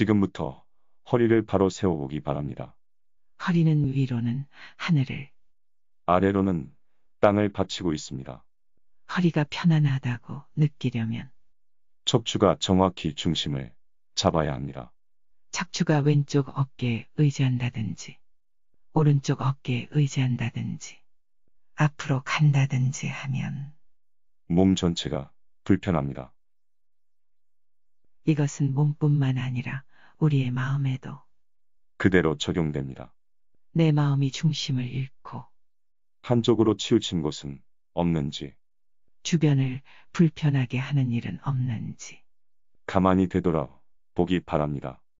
지금부터 허리를 바로 세워보기 바랍니다. 허리는 위로는 하늘을, 아래로는 땅을 받치고 있습니다. 허리가 편안하다고 느끼려면 척추가 정확히 중심을 잡아야 합니다. 척추가 왼쪽 어깨에 의지한다든지, 오른쪽 어깨에 의지한다든지, 앞으로 간다든지 하면 몸 전체가 불편합니다. 이것은 몸뿐만 아니라 우리의 마음에도 그대로 적용됩니다. 내 마음이 중심을 잃고 한쪽으로 치우친 곳은 없는지, 주변을 불편하게 하는 일은 없는지 가만히 되돌아 보기 바랍니다.